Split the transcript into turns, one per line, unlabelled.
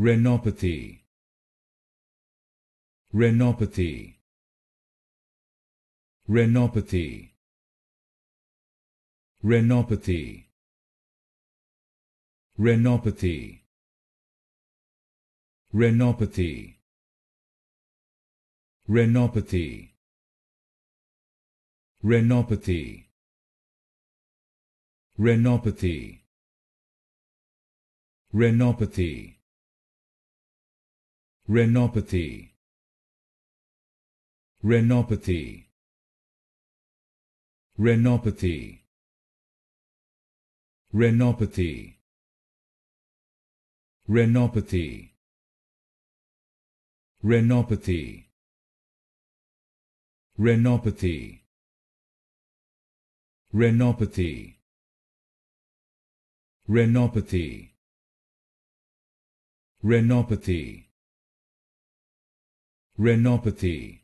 Renopathy Renopathy Renopathy Renopathy Renopathy Renopathy Renopathy Renopathy Renopathy Renopathy Renopathy Renopathy Renopathy Renopathy Renopathy Renopathy Renopathy Renopathy Renopathy Renopathy Renopathy